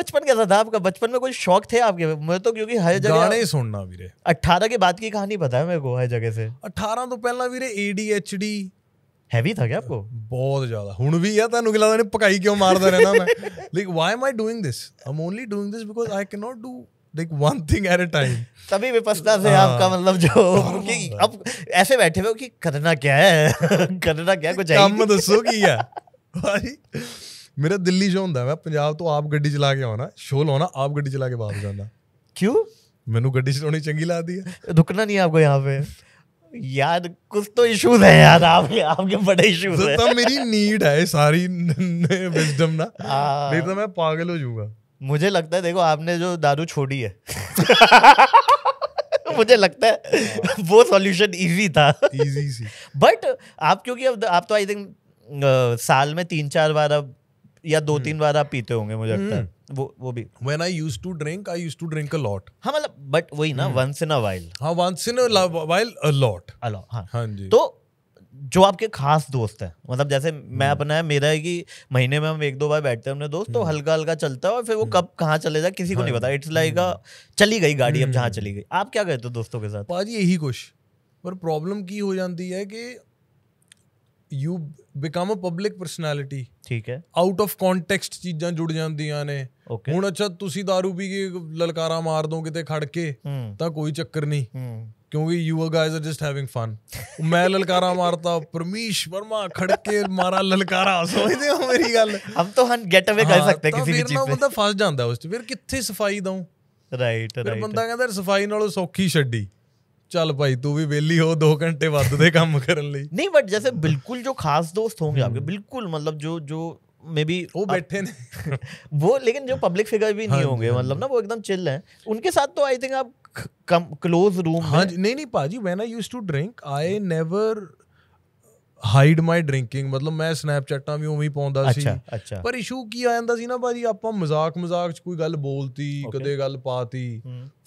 बचपन कैसा था आपका बचपन में कोई शौक थे आपके मैं तो क्योंकि हर जगह गाने ही सुनना वीरे 18 के बाद की कहानी पता है मेरे को हर जगह से 18 ਤੋਂ ਪਹਿਲਾਂ ਵੀਰੇ ADHD ਹੈਵੀ ਥਾ ਗਿਆ ਆਪਕੋ ਬਹੁਤ ਜ਼ਿਆਦਾ ਹੁਣ ਵੀ ਆ ਤੁਹਾਨੂੰ ਕਿ ਲੱਗਦਾ ਨੇ क्यों ਕਿਉਂ ਮਾਰਦਾ ਰਹਿਣਾ ਮੈਂ like am I doing this I am only doing this because I can not do like one thing at a time तभी विपस्ता से हाँ। आपका मतलब जो कि अब ऐसे बैठे हुए कि करना क्या है करना क्या कुछ काम दसो की है भाई ਮੇਰਾ ਦਿੱਲੀ ਜੋ ਹੁੰਦਾ ਮੈਂ ਪੰਜਾਬ ਤੋਂ ਆਪ ਗੱਡੀ ਚਲਾ ਕੇ ਆਉਣਾ ਸ਼ੋਲ ਹੋਣਾ ਆਪ ਗੱਡੀ ਚਲਾ ਕੇ ਵਾਪਸ ਜਾਣਾ क्यों ਮੈਨੂੰ ਗੱਡੀ ਚਲਾਉਣੀ ਚੰਗੀ ਲੱਗਦੀ ਹੈ रुकना नहीं आपको यहाँ पे यार कुछ तो इश्यूज हैं यार आपके आपके बड़े इश्यूज हैं मेरी नीड है सारी विजडम ना नहीं तो मैं पागल हो जाऊंगा मुझे लगता है देखो आपने जो दारू छोड़ी है मुझे लगता है हाँ। वो सॉल्यूशन इजी था इजी सी बट आप क्योंकि अब आप तो आई थिंक साल में तीन चार बार अब या दो हम्म। तीन बार आप पीते होंगे मुझे लगता है हम्म। वो वो भी when I used to drink I used to drink a lot हां मतलब बट वही ना वंस इन अ व्हाइल हां once in a while a lot a lot हां हां जी तो जो आपके खास दोस्त है मतलब जैसे मैं हम्म। अपना है मेरा है कि महीने में हम एक दो बार बैठते हैं अपने दोस्त तो हल्का हल्का चलता है और फिर वो कब कहाँ चले जाए किसी को हाँ नहीं पता इट्स लाइक चली गई गाड़ी अब जहाँ चली गई आप क्या कहते हो दोस्तों के साथ पाजी यही कुछ पर प्रॉब्लम की हो जाती है कि you become a public personality ਠੀਕ ਹੈ ਆਊਟ ਆਫ ਕੰਟੈਕਸਟ ਚੀਜ਼ਾਂ ਜੁੜ ਜਾਂਦੀਆਂ ਨੇ ਹੁਣ ਅੱਛਾ ਤੁਸੀਂ दारू ਪੀ ਕੇ ਲਲਕਾਰਾ ਮਾਰ ਦੋ ਕਿਤੇ ਖੜ ਕੇ ਤਾਂ ਕੋਈ ਚੱਕਰ ਨਹੀਂ ਕਿਉਂਕਿ you guys are just having fun ਮੈਂ ਲਲਕਾਰਾ ਮਾਰਤਾ ਪਰਮੇਸ਼ ਵਰਮਾ ਖੜ ਕੇ ਮਾਰਾ ਲਲਕਾਰਾ ਸੋਚਦੇ ਹੋ ਮੇਰੀ ਗੱਲ ਹਮ ਤੋ ਹਨ ਗੈਟ ਅਵੇ ਕਰ ਸਕਤੇ ਕਿਸੇ ਵੀ ਚੀਜ਼ ਤੇ ਬੰਦਾ ਫਸ ਜਾਂਦਾ ਉਸ ਤੇ ਫਿਰ ਕਿੱਥੇ ਸਫਾਈ ਦਊ ਰਾਈਟ ਰਾਈਟ ਬੰਦਾ ਕਹਿੰਦਾ ਸਫਾਈ ਨਾਲੋਂ ਸੌਖੀ ਛੱਡੀ ਚੱਲ ਭਾਈ ਤੂੰ ਵੀ ਵਿਹਲੀ ਹੋ 2 ਘੰਟੇ ਵੱਧ ਦੇ ਕੰਮ ਕਰਨ ਲਈ ਨਹੀਂ ਬਟ ਜੈਸੇ ਬਿਲਕੁਲ ਜੋ ਖਾਸ ਦੋਸਤ आपके हम्म। बिल्कुल मतलब जो जो मे बी वो बैठे ने वो लेकिन जो पब्लिक फिगर भी हाँ नहीं होंगे हाँ मतलब ना वो एकदम चिल हैं उनके साथ तो आई थिंक आप कम क्लोज रूम हाँ नहीं नहीं पाजी when I used to drink I never hide my drinking ਮਤਲਬ ਮੈਂ ਸਨੈਪਚੈਟਾਂ ਵੀ ਉਵੇਂ ਹੀ ਪਾਉਂਦਾ ਸੀ ਪਰ ਇਸ਼ੂ ਕੀ ਆ ਜਾਂਦਾ ਸੀ ਨਾ ਬਾਜੀ ਆਪਾਂ ਮਜ਼ਾਕ ਮਜ਼ਾਕ ਚ ਕੋਈ ਗੱਲ ਬੋਲਤੀ ਕਦੇ ਗੱਲ ਪਾਤੀ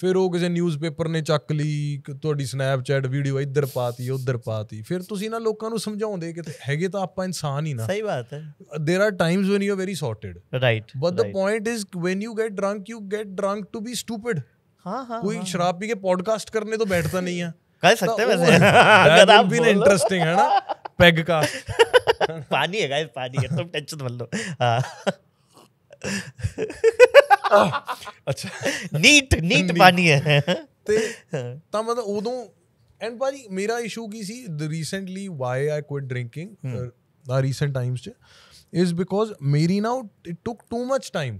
ਫਿਰ ਉਹ ਕਿਸੇ ਨਿਊਜ਼ਪੇਪਰ ਨੇ ਚੱਕ ਲਈ ਤੁਹਾਡੀ ਸਨੈਪਚੈਟ ਵੀਡੀਓ ਇੱਧਰ ਪਾਤੀ ਉੱਧਰ ਪਾਤੀ ਫਿਰ ਤੁਸੀਂ ਨਾ ਲੋਕਾਂ ਨੂੰ ਸਮਝਾਉਂਦੇ ਕਿ ਹੈਗੇ ਤਾਂ ਆਪਾਂ ਇਨਸਾਨ ਹੀ ਨਾ ਸਹੀ ਬਾਤ ਹੈ there are times when you are very sorted right but the point is when you get drunk you get drunk to be stupid ਹਾਂ हाँ कोई शराब ਕੇ ਪੋਡਕਾਸਟ ਕਰਨੇ ਤੋਂ ਬੈਠਦਾ ਨਹੀਂ ਆ ਕਹਿ ਸਕਦੇ ਵੈਸੇ वैसे ਵੀ ਇੰਟਰਸਟਿੰਗ ਹੈ ਨਾ पेग का पानी है गाइस पानी है तुम टेंशन मत लो ਅੱਛਾ ਨੀਟ ਨੀਟ ਪਾਣੀ ਹੈ ਤੇ ਤਾਂ ਮਤਲਬ ਉਦੋਂ ਐਂਡ ਭਾਜੀ ਮੇਰਾ ਇਸ਼ੂ ਕੀ ਸੀ recently why I quit drinking ਦਾ ਰੀਸੈਂਟ ਟਾਈਮਸ ਚ ਇਜ਼ ਬਿਕੋਜ਼ ਮੇਰੀ now it took too much time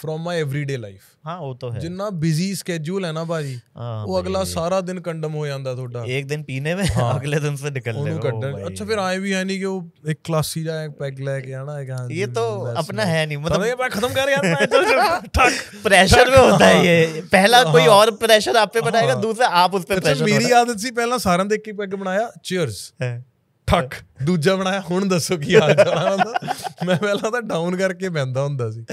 from my everyday life ਹਾਂ ਉਹ ਤਾਂ ਹੈ ਜਿੰਨਾ ਬਿਜ਼ੀ ਸਕੇਡਿਊਲ ਹੈ ਨਾ ਭਾਜੀ ਉਹ ਅਗਲਾ ਸਾਰਾ ਦਿਨ ਕੰਡਮ ਹੋ ਜਾਂਦਾ ਤੁਹਾਡਾ ਇੱਕ ਦਿਨ ਪੀਨੇ ਵਿੱਚ ਅਗਲੇ ਦਿਨ ਸੇ ਨਿਕਲ ਲੈ ਉਹ ਅੱਛਾ ਫਿਰ ਆਏ ਵੀ ਹੈ ਨਹੀਂ ਕਿ ਉਹ ਇੱਕ ਕਲਾਸੀ ਦਾ ਪੈਗ ਲੈ ਕੇ ਆਣਾ ਹੈਗਾ ਇਹ ਤਾਂ ਆਪਣਾ ਹੈ ਨਹੀਂ मतलब ਮੈਂ ਖਤਮ ਕਰ कर ਮੈਂ ਚਲ चल थक प्रेशर में होता है ये पहला कोई और प्रेशर आप पे बनाएगा दूसरा आप उस पे प्रेशर मेरी आदत सी पहला सारा देख के पैग बनाया चीयर्स ਠੱਕ ਦੂਜਾ ਬਣਾਇਆ ਹੁਣ ਦੱਸੋ ਕੀ ਹਾਲ ਚਾਲ ਹੈ ਮੈਂ ਪਹਿਲਾਂ ਤਾਂ ਡਾਊਨ ਕਰਕੇ ਬੈੰਦਾ ਹੁੰਦਾ ਸੀ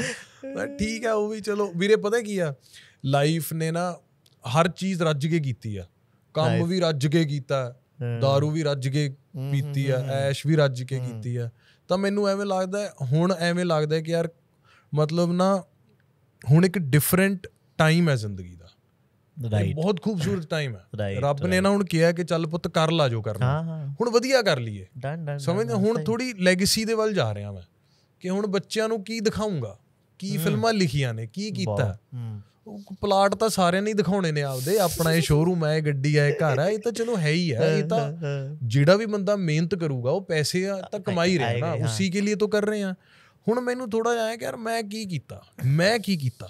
ਪਰ ਠੀਕ ਆ ਉਹ ਵੀ ਚਲੋ ਵੀਰੇ ਪਤਾ ਕੀ ਆ ਲਾਈਫ ਨੇ ਨਾ ਹਰ ਚੀਜ਼ ਰੱਜ ਕੇ ਕੀਤੀ ਆ ਕੰਮ ਵੀ ਰੱਜ ਕੇ ਕੀਤਾ दारू ਵੀ ਰੱਜ ਕੇ ਪੀਤੀ ਆ ਐਸ਼ ਵੀ ਰੱਜ ਕੇ ਕੀਤੀ ਆ ਤਾਂ ਮੈਨੂੰ ਐਵੇਂ ਲੱਗਦਾ ਹੁਣ ਐਵੇਂ ਲੱਗਦਾ ਕਿ ਯਾਰ ਮਤਲਬ ਨਾ ਹੁਣ ਇੱਕ ਡਿਫਰੈਂਟ ਟਾਈਮ ਹੈ ਜ਼ਿੰਦਗੀ ਦਾ ਰਾਈਟ ਬਹੁਤ ਖੂਬਸੂਰਤ ਟਾਈਮ ਹੈ ਰੱਬ ਨੇ ਨਾ ਹੁਣ ਕਿਹਾ ਕਿ ਚੱਲ ਪੁੱਤ ਕਰ ਲਾ ਜੋ ਕਰਨਾ ਹੁਣ ਵਧੀਆ ਕਰ ਲਈਏ ਸਮਝਦੇ ਹੁਣ ਥੋੜੀ ਲੈਗੇਸੀ ਦੇ ਵੱਲ ਜਾ ਰਿਹਾ ਮੈਂ ਕਿ ਹੁਣ ਬੱਚਿਆਂ ਨੂੰ ਕੀ ਦਿਖਾਉਂਗਾ ਕੀ ਫਿਲਮਾਂ ਲਿਖੀਆਂ ਨੇ ਕੀ ਕੀਤਾ ਪਲਾਟ ਤਾਂ ਸਾਰਿਆਂ ਨੇ ਦਿਖਾਉਣੇ ਨੇ ਆਪਦੇ ਆਪਣਾ ਇਹ ਸ਼ੋਰੂਮ ਹੈ ਇਹ ਗੱਡੀ ਹੈ ਇਹ ਘਰ ਹੈ ਇਹ ਤਾਂ ਚਲੋ ਹੈ ਹੀ ਹੈ ਇਹ ਤਾਂ ਜਿਹੜਾ ਵੀ ਬੰਦਾ ਮਿਹਨਤ ਕਰੂਗਾ ਉਹ ਪੈਸੇ ਤਾਂ ਕਮਾਈ ਰਿਹਾ ਨਾ ਉਸੇ ਕੇ ਲਈ ਤਾਂ ਕਰ ਰਹੇ ਆ ਹੁਣ ਮੈਨੂੰ ਥੋੜਾ ਜਿਹਾ ਆਇਆ ਕਿ ਯਾਰ ਮੈਂ ਕੀ ਕੀਤਾ ਮੈਂ ਕੀ ਕੀਤਾ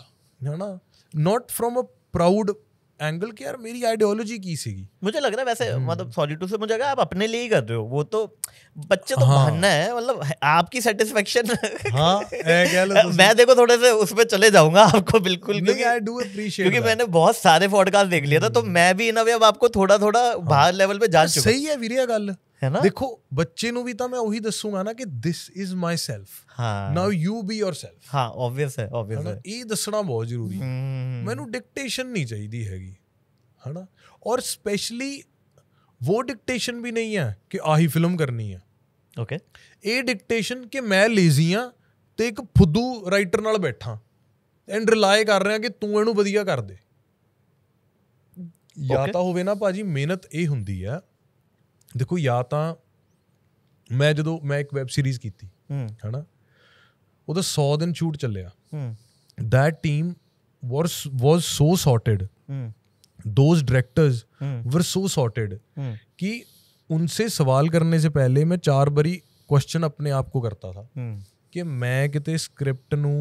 ਹਨਾ not from a proud angle के यार मेरी आइडियोलॉजी की सीगी मुझे लग रहा है वैसे हम्म। मतलब सॉरी टू से मुझे लगा आप अपने लिए ही कर रहे हो वो तो बच्चे तो हाँ। बनना है मतलब आपकी सेटिस्फेक्शन हाँ मैं देखो थोड़े से उस पर चले जाऊंगा आपको बिल्कुल क्योंकि मैंने बहुत सारे पॉडकास्ट देख लिया था तो हम्म। मैं भी इन अब आपको थोड़ा थोड़ा हाँ। बाहर लेवल पे जा तो सही है वीरिया गल ਹੈ ਨਾ ਦੇਖੋ ਬੱਚੇ ਨੂੰ ਵੀ ਤਾਂ ਮੈਂ ਉਹੀ ਦੱਸੂਗਾ ਨਾ ਕਿ ਥਿਸ ਇਜ਼ ਮਾਈ ਸੈਲਫ ਹਾਂ ਨਾਓ ਯੂ ਬੀ ਯੋਰਸੈਲਫ ਹਾਂ ਆਬਵੀਅਸ ਹੈ ਆਬਵੀਅਸ ਹੈ ਇਹ ਦੱਸਣਾ ਬਹੁਤ ਜ਼ਰੂਰੀ ਹੈ ਮੈਨੂੰ ਡਿਕਟੇਸ਼ਨ ਨਹੀਂ ਚਾਹੀਦੀ ਹੈਗੀ ਹਨਾ ਔਰ ਸਪੈਸ਼ਲੀ ਉਹ ਡਿਕਟੇਸ਼ਨ ਵੀ ਨਹੀਂ ਹੈ ਕਿ ਆਹੀ ਫਿਲਮ ਕਰਨੀ ਹੈ ਓਕੇ ਇਹ ਡਿਕਟੇਸ਼ਨ ਕਿ ਮੈਂ ਲੇਜ਼ੀ ਆ ਤੇ ਇੱਕ ਫੁੱਦੂ ਰਾਈਟਰ ਨਾਲ ਬੈਠਾ ਐਂਡ ਰਿਲਾਈ ਕਰ ਰਿਹਾ ਕਿ ਤੂੰ ਇਹਨੂੰ ਵਧੀਆ ਕਰ ਦੇ ਯਾ ਤਾਂ ਹੋਵੇ ਨਾ ਭਾਜੀ ਮਿਹਨਤ ਇਹ ਹੁੰਦੀ ਆ ਦੇਖੋ ਜਾਂ ਤਾਂ ਮੈਂ ਜਦੋਂ ਮੈਂ ਇੱਕ ਵੈਬ ਸੀਰੀਜ਼ ਕੀਤੀ ਹੈਨਾ ਉਹਦਾ 100 ਦਿਨ ਸ਼ੂਟ ਚੱਲਿਆ that team was was so sorted mm. those directors mm. were so sorted mm. कि उनसे सवाल करने से पहले मैं चार बारी क्वेश्चन अपने आप को करता था mm. कि मैं कितने स्क्रिप्ट ਨੂੰ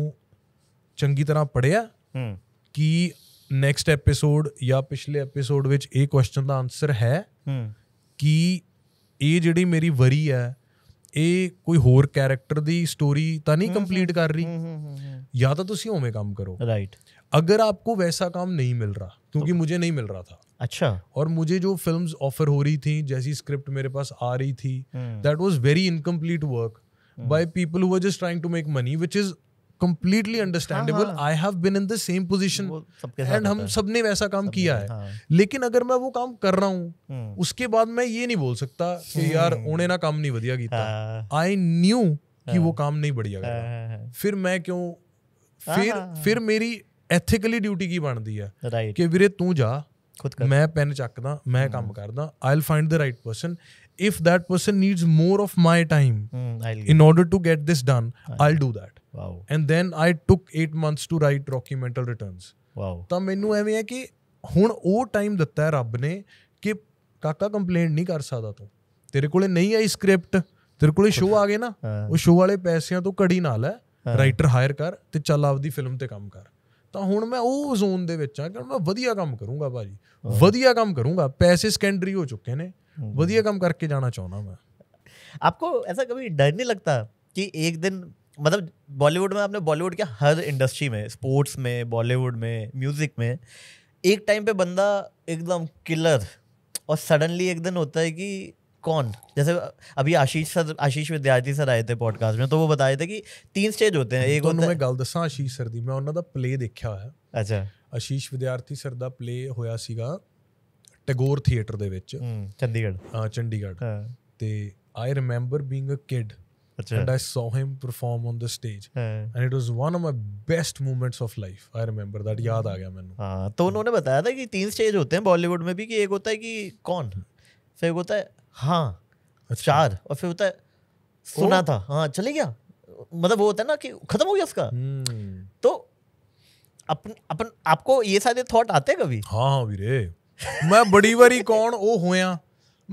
ਚੰਗੀ ਤਰ੍ਹਾਂ ਪੜਿਆ mm. ਕਿ ਨੈਕਸਟ ਐਪੀਸੋਡ ਜਾਂ ਪਿਛਲੇ ਐਪੀਸੋਡ ਵਿੱਚ ਇਹ ਕੁਐਸਚਨ ਦਾ ਆਨਸਰ ਹੈ mm. ਕਿ ਇਹ ਜਿਹੜੀ ਮੇਰੀ ਵਰੀ ਹੈ ਇਹ ਕੋਈ ਹੋਰ ਕੈਰੈਕਟਰ ਦੀ ਸਟੋਰੀ ਤਾਂ ਨਹੀਂ ਕੰਪਲੀਟ ਕਰ ਰਹੀ ਜਾਂ ਤਾਂ ਤੁਸੀਂ ਉਵੇਂ ਕੰਮ ਕਰੋ ਰਾਈਟ अगर आपको वैसा काम नहीं मिल रहा क्योंकि तो, मुझे नहीं मिल रहा था अच्छा और मुझे जो फिल्म ऑफर हो रही थी जैसी स्क्रिप्ट मेरे पास आ रही थी that was very incomplete work by people who just trying to make money which is completely understandable I have been in the same position and हम सबने वैसा काम सब किया है हाँ. लेकिन अगर मैं वो काम कर रहा हूँ हम्म। उसके बाद मैं ये नहीं बोल सकता कि हम्म। यार उन्हें ना काम नहीं बढ़िया गीता आई हाँ। न्यू कि वो हाँ। काम नहीं बढ़िया हाँ, गया फिर मैं क्यों फिर फिर मेरी एथिकली ड्यूटी की बनती है कि वीरे तू जा खुद कर मैं पेन चकदा मैं काम करदा I will find the right person if that person needs more of my time in order to get this done I will do that wow and then I took 8 months to write Rocky mental returns wow ਤਾਂ ਮੈਨੂੰ ਐਵੇਂ ਹੈ ਕਿ ਹੁਣ ਉਹ time ਦਿੱਤਾ ਹੈ ਰੱਬ ਨੇ ਕਿ ਕਾਕਾ ਕੰਪਲੇਂਟ ਨਹੀਂ ਕਰ ਸਕਦਾ ਤੂੰ ਤੇਰੇ ਕੋਲੇ ਨਹੀਂ ਆਈ ਸਕ੍ਰਿਪਟ ਤੇਰੇ ਕੋਲੇ ਸ਼ੋਅ ਆ ਗਏ ਨਾ ਉਹ ਸ਼ੋਅ ਵਾਲੇ ਪੈਸਿਆਂ ਤੋਂ ਕੜੀ ਨਾਲ ਹੈ ਰਾਈਟਰ ਹਾਇਰ ਕਰ ਤੇ ਚੱਲ ਆਪਦੀ ਫਿਲਮ ਤੇ ਕੰਮ ਕਰ ਤਾਂ ਹੁਣ ਮੈਂ ਉਹ ਜ਼ੋਨ ਦੇ ਵਿੱਚ ਆ ਕਿ ਮੈਂ ਵਧੀਆ ਕੰਮ ਕਰੂੰਗਾ ਭਾਜੀ ਵਧੀਆ ਕੰਮ ਕਰੂੰਗਾ ਪੈਸੇ ਸਕੈਂਡਰੀ ਹੋ ਚੁੱਕੇ ਨੇ ਵਧੀਆ ਕੰਮ ਕਰਕੇ ਜਾਣਾ ਚਾਹੁੰਦਾ ਮੈਂ ਆਪਕੋ ਐਸਾ कभी ਡਰ ਨਹੀਂ ਲੱਗਦਾ ਕਿ ਇੱਕ ਦਿਨ मतलब बॉलीवुड में आपने बॉलीवुड के हर इंडस्ट्री में स्पोर्ट्स में बॉलीवुड में म्यूजिक में एक टाइम पे बंदा एकदम किलर और सडनली एक दिन होता है कि कौन जैसे अभी आशीष सर आशीष विद्यार्थी सर आए थे पॉडकास्ट में तो वो बताए थे कि तीन स्टेज होते हैं एक तो होता है आशीष सर ਆਸ਼ੀਸ਼ मैं उन्होंने ਮੈਂ ਉਹਨਾਂ ਦਾ ਪਲੇ ਦੇਖਿਆ ਹੋਇਆ ਅੱਛਾ ਆਸ਼ੀਸ਼ ਵਿਦਿਆਰਥੀ ਸਰ ਦਾ ਪਲੇ ਹੋਇਆ ਸੀਗਾ ਟੈਗੋਰ ਥੀਏਟਰ ਦੇ ਵਿੱਚ ਚੰਡੀਗੜ੍ਹ ਹਾਂ ਚੰਡੀਗੜ੍ਹ ਤੇ I remember being a kid अच्छा। and I saw him perform on the stage. And it was one of my best moments of life. I remember that. याद आ गया मैंने. हाँ तो उन्होंने बताया था कि तीन स्टेज होते हैं बॉलीवुड में भी कि एक होता है कि कौन फिर एक होता है हाँ अच्छा। चार और फिर होता है सुना था हाँ चले गया मतलब वो होता है ना कि खत्म हो गया उसका हम्म। तो अपन अपन आपको ये सारे थॉट आते हैं कभी हाँ हाँ वीरे मैं बड़ी बारी कौन ओ होया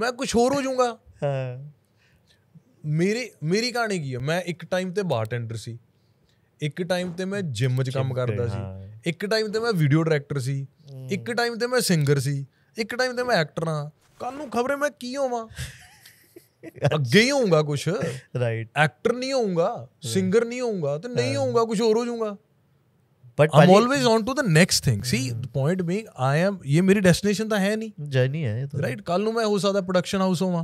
मैं कुछ और हो जाऊंगा हाँ। ਮੇਰੇ ਮੇਰੀ ਕਹਾਣੀ ਕੀ ਹੈ ਮੈਂ ਇੱਕ ਟਾਈਮ ਤੇ ਬਾਰਟੈਂਡਰ ਸੀ ਇੱਕ ਟਾਈਮ ਤੇ ਮੈਂ ਜਿਮ 'ਚ ਕੰਮ ਕਰਦਾ ਸੀ ਇੱਕ ਟਾਈਮ ਤੇ ਮੈਂ ਵੀਡੀਓ ਡਾਇਰੈਕਟਰ ਸੀ ਇੱਕ ਟਾਈਮ ਤੇ ਮੈਂ ਸਿੰਗਰ ਸੀ ਇੱਕ ਟਾਈਮ ਤੇ ਮੈਂ ਐਕਟਰ ਹਾਂ ਕੱਲ ਨੂੰ ਖਬਰੇ ਮੈਂ ਕੀ ਹੋਵਾਂ ਅੱਗੇ ਹੀ ਹੋਊਗਾ ਕੁਝ ਰਾਈਟ ਐਕਟਰ ਨਹੀਂ ਹੋਊਗਾ ਸਿੰਗਰ ਨਹੀਂ ਹੋਊਗਾ ਤੇ ਨਹੀਂ ਹੋਊਗਾ ਕੁਝ ਹੋਰ ਹੋ ਜਾਊਗਾ but I am always on to the next thing see the point being I am ये मेरी डेस्टिनेशन ਤਾਂ ਹੈ ਨਹੀਂ ਜर्नी ਹੈ ਇਹ ਤਾਂ ਰਾਈਟ ਕੱਲ ਨੂੰ ਮੈਂ ਹੋ ਸਕਦਾ ਪ੍ਰੋਡਕਸ਼ਨ ਹਾਊਸ ਹੋਵਾਂ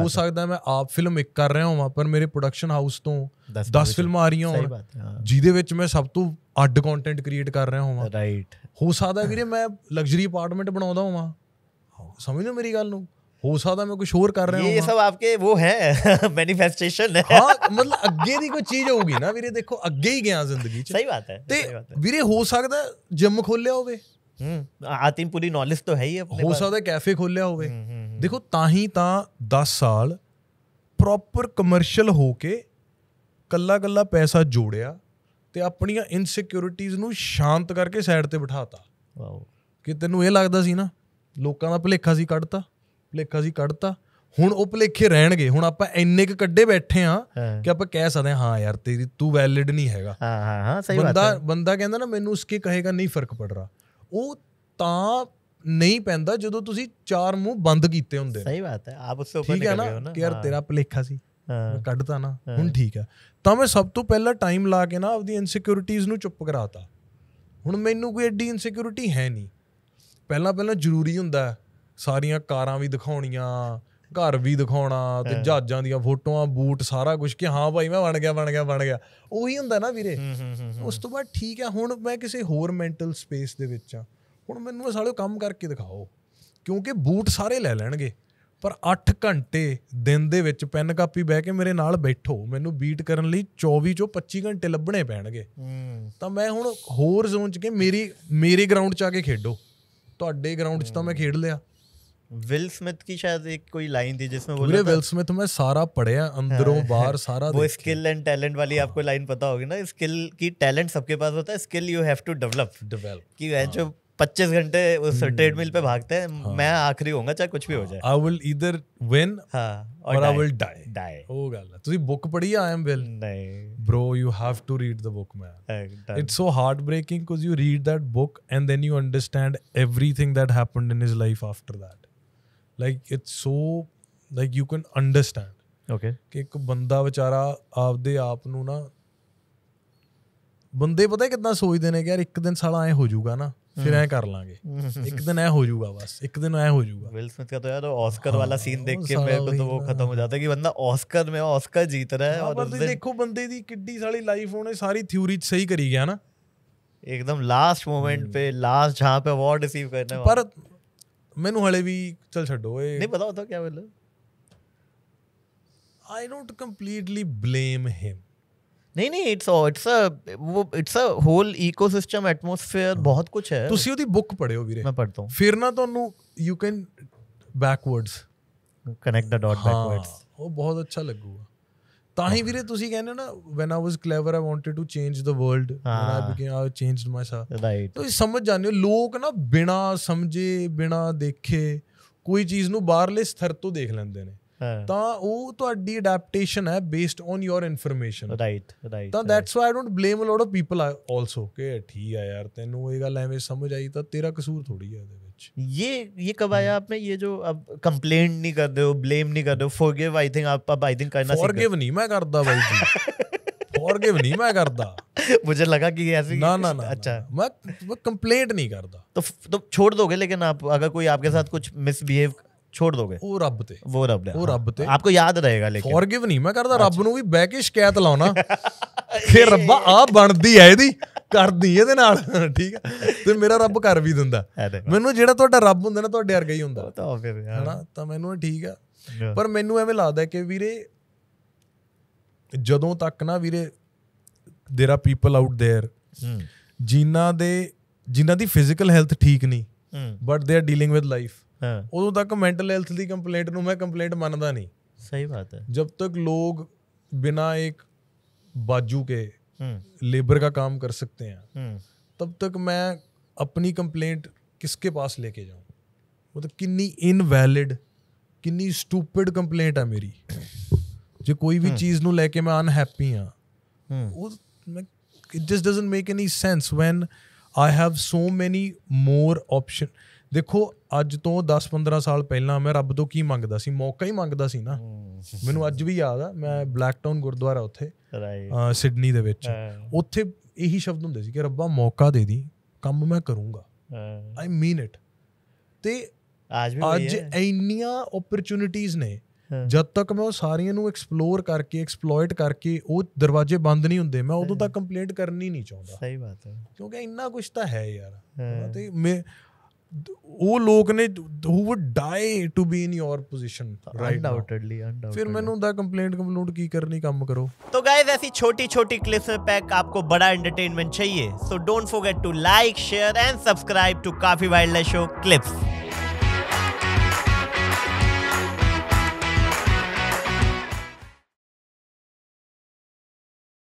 ਹੋ ਸਕਦਾ ਮੈਂ ਆਪ ਫਿਲਮ ਇੱਕ ਕਰ ਰਿਹਾ ਹੋਵਾਂ ਪਰ ਮੇਰੇ ਪ੍ਰੋਡਕਸ਼ਨ ਹਾਊਸ ਤੋਂ 10 ਫਿਲਮਾਂ ਆ ਰਹੀਆਂ ਹੋਣ ਜਿਹਦੇ ਵਿੱਚ ਮੈਂ ਸਭ ਤੋਂ ਅੱਡ ਕੰਟੈਂਟ ਕ੍ਰੀਏਟ ਕਰ ਰਿਹਾ ਹੋਵਾਂ ਰਾਈਟ ਹੋ ਸਕਦਾ ਵੀਰੇ ਮੈਂ ਲਗਜ਼ਰੀ ਅਪਾਰਟਮੈਂਟ ਬਣਾਉਂਦਾ ਹੋਵਾਂ ਸਮਝ ਲਓ ਮੇਰੀ ਗੱਲ ਨੂੰ ਹੋ ਸਕਦਾ ਮੈਂ ਕੁਝ ਹੋਰ ਕਰ ਰਿਹਾ ਹਾਂ ਇਹ ਸਭ ਆਪਕੇ ਉਹ ਹੈ ਮੈਨੀਫੈਸਟੇਸ਼ਨ ਹੈ ਹਾਂ ਮਤਲਬ ਅੱਗੇ ਦੀ ਕੋਈ ਚੀਜ਼ ਹੋਊਗੀ ਨਾ ਵੀਰੇ ਦੇਖੋ ਅੱਗੇ ਹੀ ਗਿਆ ਜ਼ਿੰਦਗੀ 'ਚ ਸਹੀ ਬਾਤ ਹੈ ਤੇ ਵੀਰੇ ਹੋ ਸਕਦਾ ਜਿਮ ਖੋਲਿਆ ਹੋਵੇ ਹੂੰ ਆਤਿਮ ਪੂਰੀ ਨੌਲੇਜ ਤਾਂ ਹੈ ਹੀ ਆਪਣੇ ਹੋ ਸਕਦਾ ਕੈਫੇ ਖੋਲਿਆ ਹੋਵੇ ਦੇਖੋ ਤਾਂ ਹੀ ਤਾਂ 10 ਸਾਲ ਪ੍ਰੋਪਰ ਕਮਰਸ਼ੀਅਲ ਹੋ ਕੇ ਕੱਲਾ ਕੱਲਾ ਪੈਸਾ ਜੋੜਿਆ ਤੇ ਆਪਣੀਆਂ ਇਨਸਿਕਿਉਰਿਟੀਜ਼ ਨੂੰ ਸ਼ਾਂਤ ਕਰਕੇ ਸਾਈਡ ਤੇ ਬਿਠਾਤਾ ਵਾਓ ਕਿ ਤੈਨੂੰ ਇਹ ਲੱਗਦਾ ਸੀ ਨਾ ਲੋਕਾਂ ਦਾ ਭਲੇਖਾ ਸੀ ਕੱਢਤਾ ਭੁਲੇਖਾ ਸੀ ਕੱਢਤਾ ਹੁਣ ਉਹ ਭੁਲੇਖੇ ਰਹਿਣਗੇ ਹੁਣ ਆਪਾਂ ਇੰਨੇ ਕ ਕੱਢੇ ਬੈਠੇ ਆ ਕਿ ਆਪਾਂ ਕਹਿ ਸਕਦੇ ਹਾਂ ਯਾਰ ਤੇਰੀ ਤੂੰ ਵੈਲਿਡ ਨਹੀਂ ਹੈਗਾ ਹਾਂ ਹਾਂ ਹਾਂ ਸਹੀ ਬਾਤ ਬੰਦਾ ਬੰਦਾ ਕਹਿੰਦਾ ਨਾ ਮੈਨੂੰ ਉਸਕੇ ਕਹੇਗਾ ਨਹੀਂ ਫਰਕ ਪੜ ਰਹਾ ਉਹ ਤਾਂ ਨਹੀਂ ਪੈਂਦਾ ਜਦੋਂ ਤੁਸੀਂ ਚਾਰ ਮੂੰਹ ਬੰਦ ਕੀਤੇ ਹੁੰਦੇ ਸਹੀ ਬਾਤ ਹੈ ਆਪ ਉਸ ਤੋਂ ਉੱਪਰ ਨਿਕਲ ਗਏ ਹੋ ਨਾ ਕਿ ਯਾਰ ਤੇਰਾ ਭੁਲੇਖਾ ਸੀ ਮੈਂ ਕੱਢਤਾ ਨਾ ਹੁਣ ਠੀਕ ਹੈ ਤਾਂ ਮੈਂ ਸਭ ਤੋਂ ਪਹਿਲਾਂ ਟਾਈਮ ਲਾ ਕੇ ਨਾ ਆਪਦੀ ਇਨਸਿਕਿਉਰਿਟੀਜ਼ ਨੂੰ ਚੁੱਪ ਕਰਾਤਾ ਹੁਣ ਮੈਨੂੰ ਕੋਈ ਐਡੀ ਇਨਸਿਕਿਉਰਿਟੀ ਹੈ ਨਹੀਂ ਪਹਿਲਾਂ ਪਹਿਲਾਂ ਜ਼ਰੂਰੀ ਹੁੰਦਾ ਸਾਰੀਆਂ ਕਾਰਾਂ ਵੀ ਦਿਖਾਉਣੀਆਂ ਘਰ ਵੀ ਦਿਖਾਉਣਾ ਤੇ ਜਹਾਜ਼ਾਂ ਦੀਆਂ ਫੋਟੋਆਂ ਬੂਟ ਸਾਰਾ ਕੁਝ ਕਿ ਹਾਂ ਭਾਈ ਮੈਂ ਬਣ ਗਿਆ ਬਣ ਗਿਆ ਬਣ ਗਿਆ ਉਹੀ ਹੁੰਦਾ ਨਾ ਵੀਰੇ ਉਸ ਤੋਂ ਬਾਅਦ ਠੀਕ ਹੈ ਹੁਣ ਮੈਂ ਕਿਸੇ ਹੋਰ ਮੈਂਟਲ ਸਪੇਸ ਦੇ ਵਿੱਚ ਆ ਹੁਣ ਮੈਨੂੰ ਸਾਲਿਓ ਕੰਮ ਕਰਕੇ ਦਿਖਾਓ ਕਿਉਂਕਿ ਬੂਟ ਸਾਰੇ ਲੈ ਲੈਣਗੇ ਪਰ 8 ਘੰਟੇ ਦਿਨ ਦੇ ਵਿੱਚ ਪੈਨ ਕਾਪੀ ਬਹਿ ਕੇ ਮੇਰੇ ਨਾਲ ਬੈਠੋ ਮੈਨੂੰ ਬੀਟ ਕਰਨ ਲਈ 24 ਚੋਂ 25 ਘੰਟੇ ਲੱਭਣੇ ਪੈਣਗੇ ਤਾਂ ਮੈਂ ਹੁਣ ਹੋਰ ਜ਼ੋਨ 'ਚ ਕੇ ਮੇਰੀ ਮੇਰੇ ਗਰਾਊਂਡ 'ਚ ਆ ਕੇ ਖੇਡੋ ਤੁਹਾਡੇ ਗਰਾਊਂਡ 'ਚ ਤਾਂ ਮੈਂ ਖੇਡ ਲਿਆ विल स्मिथ की शायद एक कोई लाइन थी जिसमें बोला विल स्मिथ में सारा पढ़े हैं अंदरों हाँ, बाहर सारा वो स्किल एंड टैलेंट वाली आपको हाँ। लाइन पता होगी ना स्किल की टैलेंट सबके पास होता है skill you have to develop develop कि हाँ, जो पच्चीस घंटे उस हम्म। ट्रेडमिल पे भागते हैं हाँ, मैं आखिरी होऊंगा चाहे कुछ भी हो जाए I will either win or I will die die ओ गल ਤੁਸੀਂ ਬੁੱਕ ਪੜ੍ਹੀ आई एम विल नहीं bro you have to read the book man it's so heart breaking cuz you read that book and then you understand everything that happened in his life after that like it's so like you can understand okay ਕਿ ਇੱਕ ਬੰਦਾ ਵਿਚਾਰਾ ਆਪਦੇ ਆਪ ਨੂੰ ਨਾ ਬੰਦੇ ਪਤਾ ਕਿਦਾਂ ਸੋਚਦੇ ਨੇ ਕਿ ਯਾਰ ਇੱਕ ਦਿਨ ਸਾਲਾ ਐ ਹੋ ਜਾਊਗਾ ਨਾ ਫਿਰ ਐ ਕਰ ਲਾਂਗੇ ਇੱਕ ਦਿਨ ਐ ਹੋ ਜਾਊਗਾ ਬਸ ਇੱਕ ਦਿਨ ਐ ਹੋ ਜਾਊਗਾ ਵਿਲ ਸਮਿਥ ਦਾ ਤਾਂ ਯਾਰ ਆਸਕਰ ਵਾਲਾ ਸੀਨ ਦੇਖ ਕੇ ਮੇਰੇ ਕੋ ਤਾਂ ਉਹ ਖਤਮ ਹੋ ਜਾਂਦਾ ਕਿ ਬੰਦਾ ਆਸਕਰ ਮੈਂ ਆਸਕਰ ਜੀਤ ਰਿਹਾ ਹੈ ਔਰ ਤੁਸੀਂ ਦੇਖੋ ਬੰਦੇ ਦੀ ਕਿੱਡੀ ਸਾਲੀ ਲਾਈਫ ਉਹਨੇ ਸਾਰੀ ਥਿਊਰੀ ਸਹੀ ਕਰੀ ਗਿਆ ਨਾ एकदम लास्ट मोमेंट पे लास्ट जहाँ पे अवार्ड रिसीव करने पर ਮੈਨੂੰ ਹਲੇ ਵੀ ਚਲ ਛੱਡੋ ਇਹ ਨਹੀਂ ਪਤਾ ਹੁੰਦਾ ਕੀ ਬੋਲ I don't completely blame him ਨਹੀਂ ਨਹੀਂ ਇਟਸ ਇਟਸ ਅ ਉਹ it's a whole ecosystem atmosphere ਬਹੁਤ ਕੁਝ ਹੈ ਤੁਸੀਂ ਉਹਦੀ ਬੁੱਕ ਪੜ੍ਹਿਓ ਵੀਰੇ ਮੈਂ ਪੜ੍ਹਦਾ ਹਾਂ ਫਿਰ ਨਾ ਤੁਹਾਨੂੰ you can backwards connect the dot backwards ਉਹ ਬਹੁਤ ਅੱਛਾ ਲੱਗੂਗਾ ਤਾਂ ਹੀ ਵੀਰੇ ਤੁਸੀਂ ਕਹਿੰਦੇ ਹੋ ਨਾ when I was clever I wanted to change the world and I became ਆ ਚੇਂਜਡ ਮਾਈ ਸੈਲਫ ਰਾਈਟ ਤੁਸੀਂ ਸਮਝ ਜਾਂਦੇ ਹੋ ਲੋਕ ਨਾ ਬਿਨਾ ਸਮਝੇ ਬਿਨਾ ਦੇਖੇ ਕੋਈ ਚੀਜ਼ ਨੂੰ ਬਾਹਰਲੇ ਸਥਰ ਤੋਂ ਦੇਖ ਲੈਂਦੇ ਨੇ ਤਾਂ ਉਹ ਤੁਹਾਡੀ ਅਡਾਪਟੇਸ਼ਨ ਹੈ based on your information right right ਤਾਂ that's why I don't blame a lot of people also ਕਿ ਠੀਕ ਆ ਯਾਰ ਤੈਨੂੰ ਇਹ ਗੱਲ ਐਵੇਂ ਸਮਝ ਆਈ ਤਾਂ ਤੇਰਾ ਕਸੂਰ ਥੋੜੀ ਆ ਇਹਦੇ ਵਿੱਚ much. ये ये कब आया हम्म। आप में ये जो अब कंप्लेंट नहीं कर रहे हो ब्लेम नहीं कर रहे हो फॉरगिव आई थिंक आप अब आई थिंक करना फॉरगिव नहीं मैं करता भाई जी फॉरगिव नहीं मैं करता मुझे लगा कि ऐसे ना ना ना अच्छा मैं मैं कंप्लेंट नहीं करता तो तो छोड़ दोगे लेकिन आप अगर कोई आपके साथ कुछ मिसबिहेव ਛੋੜ ਦੋਗੇ ਉਹ ਰੱਬ ਤੇ ਉਹ ਰੱਬ ਤੇ ਉਹ ਰੱਬ ਤੇ ਆਪਕੋ ਯਾਦ ਰਹੇਗਾ ਲੇਕਿਨ ਫੋਰਗਿਵ नहीं मैं करता रब अच्छा। नु भी बैक शिकायत लाओ ना फिर रब्बा ਆ बनदी है ਇਹਦੀ ਕਰਦੀ ਇਹਦੇ ਨਾਲ ਠੀਕ ਹੈ ਤੇ ਮੇਰਾ ਰੱਬ ਕਰ ਵੀ ਦਿੰਦਾ ਮੈਨੂੰ ਜਿਹੜਾ ਤੁਹਾਡਾ ਰੱਬ ਹੁੰਦਾ ਨਾ ਤੁਹਾਡੇ ਵਰਗਾ ਹੀ ਹੁੰਦਾ ਤਾਂ ਫਿਰ ਯਾਰ ਹਨਾ ਤਾਂ ਮੈਨੂੰ ਠੀਕ ਆ ਪਰ ਮੈਨੂੰ ਐਵੇਂ ਲੱਗਦਾ ਕਿ ਵੀਰੇ ਜਦੋਂ ਤੱਕ ਨਾ ਵੀਰੇ there are people out there ਜਿਨ੍ਹਾਂ ਦੇ ਜਿਨ੍ਹਾਂ ਦੀ ਫਿਜ਼ੀਕਲ ਹੈਲਥ ਠੀਕ ਨਹੀਂ but they are dealing with life ਉਦੋਂ ਤੱਕ ਮੈਂਟਲ ਹੈਲਥ ਦੀ ਕੰਪਲੇਂਟ ਨੂੰ ਮੈਂ ਕੰਪਲੇਂਟ ਮੰਨਦਾ ਨਹੀਂ ਸਹੀ ਬਾਤ ਹੈ ਜਦ ਤੱਕ ਲੋਗ ਬਿਨਾ ਇੱਕ ਬਾਜੂ ਕੇ लेबर हम्म। का काम कर सकते हैं हम्म। तब तक मैं अपनी कंप्लेंट किसके पास लेके जाऊं मतलब किन्नी इनवैलिड किन्नी स्टूपिड कंप्लेंट है मेरी जो कोई भी हम्म। चीज़ ਨੂੰ ਲੈ ਕੇ ਮੈਂ ਅਨਹੈਪੀ ਆ ਉਹ it just doesn't make any sense when I have so many more ਅੱਜ ਤੋਂ 10-15 ਸਾਲ ਪਹਿਲਾਂ ਮੈਂ ਰੱਬ ਤੋਂ ਕੀ ਮੰਗਦਾ ਸੀ ਮੌਕਾ ਹੀ ਮੰਗਦਾ ਸੀ ਨਾ ਮੈਨੂੰ ਅੱਜ ਵੀ ਯਾਦ ਆ ਮੈਂ ਬਲੈਕ ਟਾਊਨ ਗੁਰਦੁਆਰਾ ਉੱਥੇ ਰਾਈਟ ਸਿਡਨੀ ਦੇ ਵਿੱਚ ਉੱਥੇ ਇਹੀ ਸ਼ਬਦ ਹੁੰਦੇ ਸੀ ਕਿ ਰੱਬਾ ਮੌਕਾ ਦੇ ਦੀ ਕੰਮ ਮੈਂ ਕਰੂੰਗਾ ਆਈ ਮੀਨ ਇਟ ਤੇ ਅੱਜ ਵੀ ਅੱਜ ਇੰਨੀਆਂ ਓਪਰਚੁਨਿਟੀਆਂ ਨੇ ਜਦ ਤੱਕ ਮੈਂ ਉਹ ਸਾਰੀਆਂ ਨੂੰ ਐਕਸਪਲੋਰ ਕਰਕੇ ਐਕਸਪਲੋਇਟ ਕਰਕੇ ਉਹ ਦਰਵਾਜ਼ੇ ਬੰਦ ਨਹੀਂ ਹੁੰਦੇ ਮੈਂ ਉਦੋਂ ਤੱਕ ਕੰਪਲੇਂਟ ਕਰਨੀ ਨਹੀਂ ਚਾਹੁੰਦਾ ਸਹੀ ਬਾਤ ਹੈ ਕਿਉਂਕਿ ਇੰਨਾ ਕੁਝ ਤਾਂ ਹੈ ਯਾਰ ਤੇ ਮੈਂ ਉਹ ਲੋਕ ਨੇ who would die to be in your position right undoubtedly undoubtedly फिर मैंने ਹੁੰਦਾ ਕੰਪਲੇਂਟ ਕੰਪਲੂਟ ਕੀ करनी काम करो तो गाइस ऐसी छोटी छोटी क्लिप्स में पैक आपको बड़ा एंटरटेनमेंट चाहिए so don't forget to like share and subscribe to काफी वाइल्ड शो क्लिप्स